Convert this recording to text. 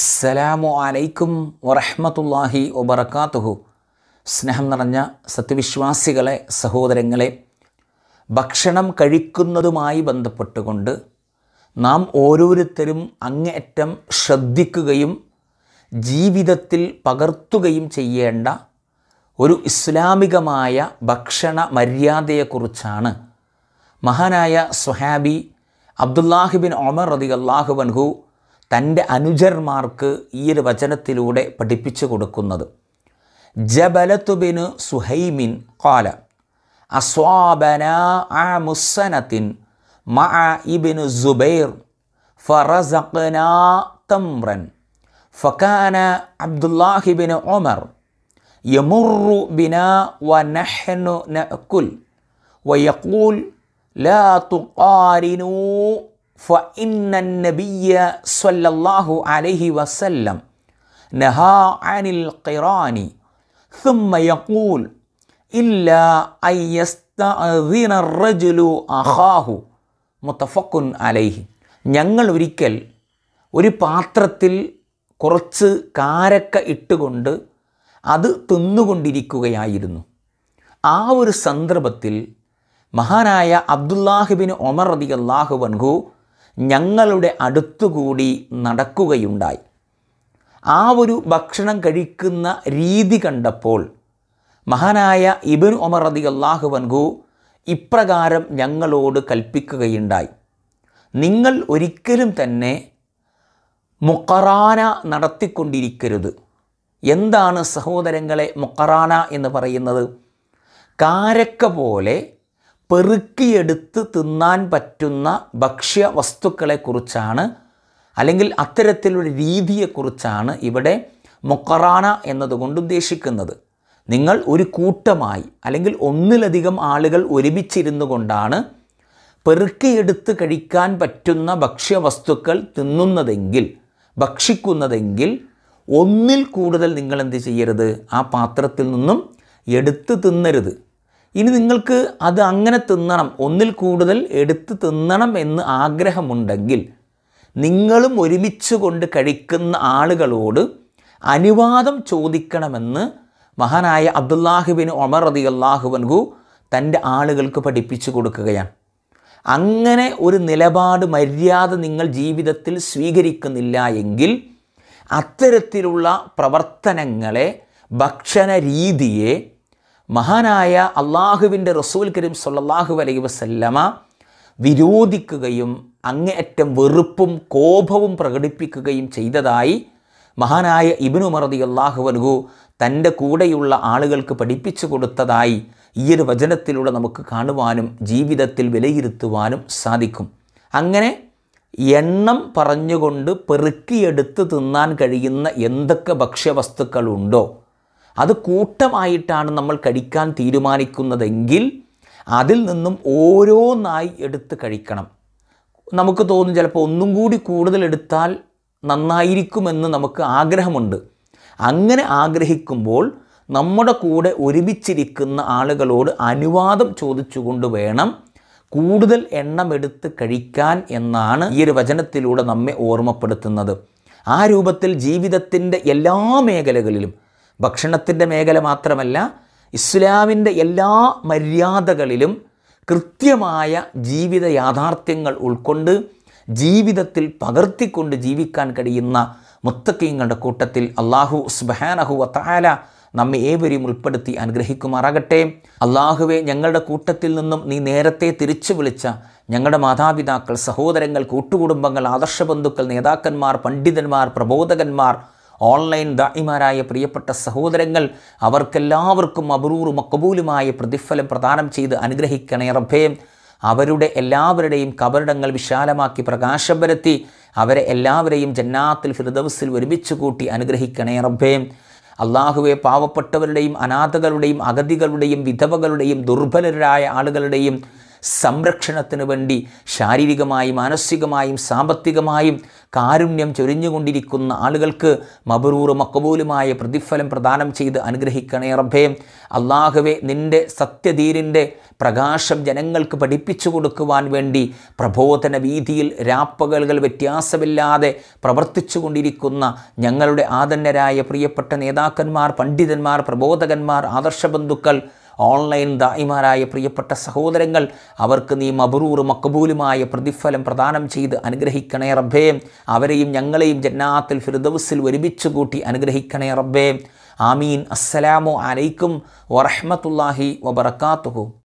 അസ്സലാമു അലൈക്കും വറഹമത്തല്ലാഹി വബർക്കാത്തുഹു സ്നേഹം നിറഞ്ഞ സത്യവിശ്വാസികളെ സഹോദരങ്ങളെ ഭക്ഷണം കഴിക്കുന്നതുമായി ബന്ധപ്പെട്ടുകൊണ്ട് നാം ഓരോരുത്തരും അങ്ങേയറ്റം ശ്രദ്ധിക്കുകയും ജീവിതത്തിൽ പകർത്തുകയും ചെയ്യേണ്ട ഒരു ഇസ്ലാമികമായ ഭക്ഷണ മര്യാദയെക്കുറിച്ചാണ് മഹാനായ സുഹാബി അബ്ദുല്ലാഹിബിൻ ഒമർ റതി അള്ളാഹു വൻഹു തൻ്റെ അനുജന്മാർക്ക് ഈ ഒരു വചനത്തിലൂടെ പഠിപ്പിച്ചു കൊടുക്കുന്നത് ജബലത്തുബിന് സുഹൈമിൻ കാല അസ്വാബന ആ മുസനത്തിൻ മ ഇബിന് ജുബൈർ ഫറസഖന തമ്രൻ ഫക്കാന അബ്ദുല്ലാഹിബിന് ഒമർ യമുറു ബിന വനഹ്നു നക്കുൽ വയക്കൂൽ ലാ തുഖാരിനൂ فإن النبي صلى الله عليه وسلم نهى عن القران ثم يقول إلا أن يستأذن الرجل أخاه മുത്തഫക്കുൻ അലൈഹി ഞങ്ങൾ ഒരിക്കൽ ഒരു പാത്രത്തിൽ കുറച്ച് കാരക്ക ഇട്ടുകൊണ്ട് അത് തിന്നുകൊണ്ടിരിക്കുകയായിരുന്നു ആ ഒരു സന്ദർഭത്തിൽ മഹാനായ അബ്ദുല്ലാഹിബിൻ ഒമർ റതി അള്ളാഹു വൻഹു ഞങ്ങളുടെ അടുത്തുകൂടി നടക്കുകയുണ്ടായി ആ ഒരു ഭക്ഷണം കഴിക്കുന്ന രീതി കണ്ടപ്പോൾ മഹാനായ ഇബിൻ ഒമർ റതി അള്ളാഹു വൻഗു ഇപ്രകാരം ഞങ്ങളോട് കൽപ്പിക്കുകയുണ്ടായി നിങ്ങൾ ഒരിക്കലും തന്നെ മുക്കറാന നടത്തിക്കൊണ്ടിരിക്കരുത് എന്താണ് സഹോദരങ്ങളെ മുക്കറാന എന്ന് പറയുന്നത് കാരക്ക പോലെ പെറുക്കിയെടുത്ത് തിന്നാൻ പറ്റുന്ന ഭക്ഷ്യ വസ്തുക്കളെക്കുറിച്ചാണ് അല്ലെങ്കിൽ അത്തരത്തിലൊരു രീതിയെക്കുറിച്ചാണ് ഇവിടെ മൊക്കറാന എന്നതുകൊണ്ട് ഉദ്ദേശിക്കുന്നത് നിങ്ങൾ ഒരു കൂട്ടമായി അല്ലെങ്കിൽ ഒന്നിലധികം ആളുകൾ ഒരുമിച്ചിരുന്നു കൊണ്ടാണ് പെറുക്കിയെടുത്ത് കഴിക്കാൻ പറ്റുന്ന ഭക്ഷ്യ വസ്തുക്കൾ തിന്നുന്നതെങ്കിൽ ഭക്ഷിക്കുന്നതെങ്കിൽ ഒന്നിൽ കൂടുതൽ നിങ്ങൾ എന്ത് ചെയ്യരുത് ആ പാത്രത്തിൽ നിന്നും എടുത്ത് തിന്നരുത് ഇനി നിങ്ങൾക്ക് അത് അങ്ങനെ തിന്നണം ഒന്നിൽ കൂടുതൽ എടുത്ത് തിന്നണം എന്ന് ആഗ്രഹമുണ്ടെങ്കിൽ നിങ്ങളും ഒരുമിച്ച് കൊണ്ട് കഴിക്കുന്ന ആളുകളോട് അനുവാദം ചോദിക്കണമെന്ന് മഹാനായ അബ്ദുല്ലാഹുബിൻ ഒമർ റതി അള്ളാഹുബൻഹു തൻ്റെ ആളുകൾക്ക് പഠിപ്പിച്ചു കൊടുക്കുകയാണ് അങ്ങനെ ഒരു നിലപാട് മര്യാദ നിങ്ങൾ ജീവിതത്തിൽ സ്വീകരിക്കുന്നില്ല എങ്കിൽ അത്തരത്തിലുള്ള പ്രവർത്തനങ്ങളെ ഭക്ഷണ രീതിയെ മഹാനായ അള്ളാഹുവിൻ്റെ റസൂൽ കരീം സൊല്ലാഹു അലൈ വസല്ലമ വിരോധിക്കുകയും അങ്ങേയറ്റം വെറുപ്പും കോപവും പ്രകടിപ്പിക്കുകയും ചെയ്തതായി മഹാനായ ഇബിനു മറതി അള്ളാഹു വൽഗു തൻ്റെ കൂടെയുള്ള ആളുകൾക്ക് പഠിപ്പിച്ചു കൊടുത്തതായി ഈ ഒരു വചനത്തിലൂടെ നമുക്ക് കാണുവാനും ജീവിതത്തിൽ വിലയിരുത്തുവാനും സാധിക്കും അങ്ങനെ എണ്ണം പറഞ്ഞുകൊണ്ട് പെറുക്കിയെടുത്ത് തിന്നാൻ കഴിയുന്ന എന്തൊക്കെ ഭക്ഷ്യവസ്തുക്കളുണ്ടോ അത് കൂട്ടമായിട്ടാണ് നമ്മൾ കഴിക്കാൻ തീരുമാനിക്കുന്നതെങ്കിൽ അതിൽ നിന്നും ഓരോന്നായി എടുത്ത് കഴിക്കണം നമുക്ക് തോന്നും ചിലപ്പോൾ ഒന്നും കൂടി കൂടുതൽ എടുത്താൽ നന്നായിരിക്കുമെന്ന് നമുക്ക് ആഗ്രഹമുണ്ട് അങ്ങനെ ആഗ്രഹിക്കുമ്പോൾ നമ്മുടെ കൂടെ ഒരുമിച്ചിരിക്കുന്ന ആളുകളോട് അനുവാദം ചോദിച്ചുകൊണ്ട് വേണം കൂടുതൽ എണ്ണമെടുത്ത് കഴിക്കാൻ എന്നാണ് ഈ ഒരു വചനത്തിലൂടെ നമ്മെ ഓർമ്മപ്പെടുത്തുന്നത് ആ രൂപത്തിൽ ജീവിതത്തിൻ്റെ എല്ലാ മേഖലകളിലും ഭക്ഷണത്തിൻ്റെ മേഖല മാത്രമല്ല ഇസ്ലാമിൻ്റെ എല്ലാ മര്യാദകളിലും കൃത്യമായ ജീവിത യാഥാർത്ഥ്യങ്ങൾ ഉൾക്കൊണ്ട് ജീവിതത്തിൽ പകർത്തിക്കൊണ്ട് ജീവിക്കാൻ കഴിയുന്ന മുത്തക്കിങ്ങളുടെ കൂട്ടത്തിൽ അള്ളാഹു സുബാനഹു വത്താല നമ്മെ ഏവരെയും ഉൾപ്പെടുത്തി അനുഗ്രഹിക്കുമാറാകട്ടെ അള്ളാഹുവെ ഞങ്ങളുടെ കൂട്ടത്തിൽ നിന്നും നീ നേരത്തെ തിരിച്ചു വിളിച്ച ഞങ്ങളുടെ മാതാപിതാക്കൾ സഹോദരങ്ങൾ കൂട്ടുകുടുംബങ്ങൾ ആദർശബന്ധുക്കൾ നേതാക്കന്മാർ പണ്ഡിതന്മാർ പ്രബോധകന്മാർ ഓൺലൈൻ ദാഹിമാരായ പ്രിയപ്പെട്ട സഹോദരങ്ങൾ അവർക്കെല്ലാവർക്കും അബ്രൂറും അക്കബൂലുമായ പ്രതിഫലം പ്രദാനം ചെയ്ത് അനുഗ്രഹിക്കണേ റബ്ബേ അവരുടെ എല്ലാവരുടെയും കബരിടങ്ങൾ വിശാലമാക്കി പ്രകാശം വരുത്തി അവരെ എല്ലാവരെയും ജന്നാത്തിൽ ഹൃദവസിൽ ഒരുമിച്ച് കൂട്ടി അനുഗ്രഹിക്കണേ റബ്ബേ അള്ളാഹുവെ പാവപ്പെട്ടവരുടെയും അനാഥകളുടെയും അഗതികളുടെയും വിധവകളുടെയും ദുർബലരായ ആളുകളുടെയും സംരക്ഷണത്തിന് വേണ്ടി ശാരീരികമായും മാനസികമായും സാമ്പത്തികമായും കാരുണ്യം ചൊരിഞ്ഞുകൊണ്ടിരിക്കുന്ന ആളുകൾക്ക് മബറൂർ മക്കബൂലുമായ പ്രതിഫലം പ്രദാനം ചെയ്ത് അനുഗ്രഹിക്കണേ റബ്ബേ അള്ളാഹുവെ നിൻ്റെ സത്യധീരിൻ്റെ പ്രകാശം ജനങ്ങൾക്ക് പഠിപ്പിച്ചു കൊടുക്കുവാൻ വേണ്ടി പ്രബോധന വീതിയിൽ രാപ്പകലുകൾ വ്യത്യാസമില്ലാതെ പ്രവർത്തിച്ചു കൊണ്ടിരിക്കുന്ന ഞങ്ങളുടെ ആദന്നരായ പ്രിയപ്പെട്ട നേതാക്കന്മാർ പണ്ഡിതന്മാർ പ്രബോധകന്മാർ ആദർശബന്ധുക്കൾ ഓൺലൈൻ ദായിമാരായ പ്രിയപ്പെട്ട സഹോദരങ്ങൾ അവർക്ക് നീ മബറൂർ മക്കബൂലുമായ പ്രതിഫലം പ്രദാനം ചെയ്ത് അനുഗ്രഹിക്കണേ റബ്ബേ അവരെയും ഞങ്ങളെയും ജന്നാത്തിൽ ഫിർദൗസിൽ ഒരുമിച്ച് കൂട്ടി അനുഗ്രഹിക്കണേ റബ്ബേ ആമീൻ അസ്സലാമു അലൈക്കും വറഹ്മത്തുള്ളാഹി വബർക്കാത്തുഹു